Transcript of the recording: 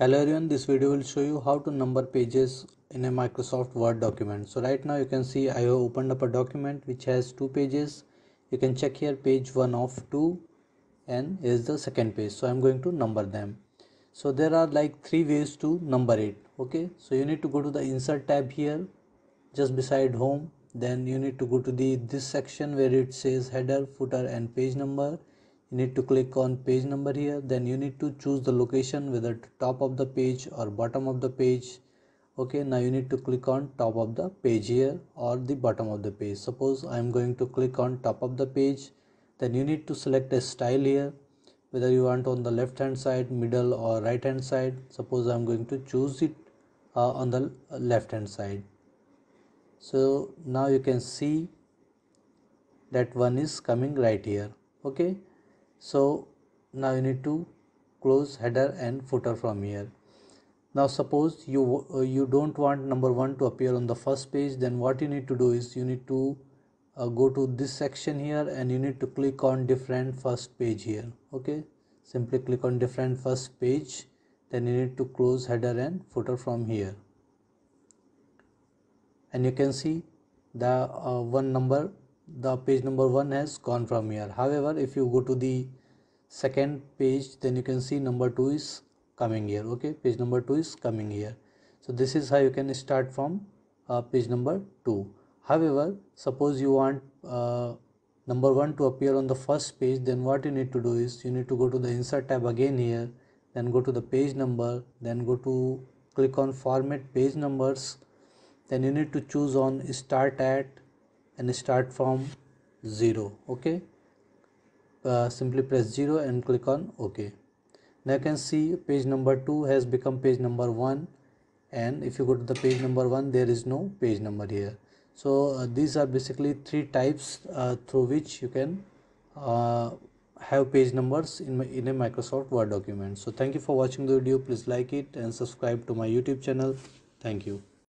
hello everyone this video will show you how to number pages in a microsoft word document so right now you can see i have opened up a document which has two pages you can check here page one of two and is the second page so i'm going to number them so there are like three ways to number it okay so you need to go to the insert tab here just beside home then you need to go to the this section where it says header footer and page number you need to click on page number here then you need to choose the location whether top of the page or bottom of the page okay now you need to click on top of the page here or the bottom of the page suppose i am going to click on top of the page then you need to select a style here whether you want on the left hand side middle or right hand side suppose i'm going to choose it uh, on the left hand side so now you can see that one is coming right here okay so now you need to close header and footer from here now suppose you uh, you don't want number one to appear on the first page then what you need to do is you need to uh, go to this section here and you need to click on different first page here okay simply click on different first page then you need to close header and footer from here and you can see the uh, one number the page number 1 has gone from here however if you go to the second page then you can see number 2 is coming here okay page number 2 is coming here so this is how you can start from uh, page number 2 however suppose you want uh, number 1 to appear on the first page then what you need to do is you need to go to the insert tab again here then go to the page number then go to click on format page numbers then you need to choose on start at and start from 0 okay uh, simply press 0 and click on ok now you can see page number 2 has become page number 1 and if you go to the page number 1 there is no page number here so uh, these are basically three types uh, through which you can uh, have page numbers in, my, in a Microsoft Word document. So thank you for watching the video. Please like it and subscribe to my YouTube channel. Thank you.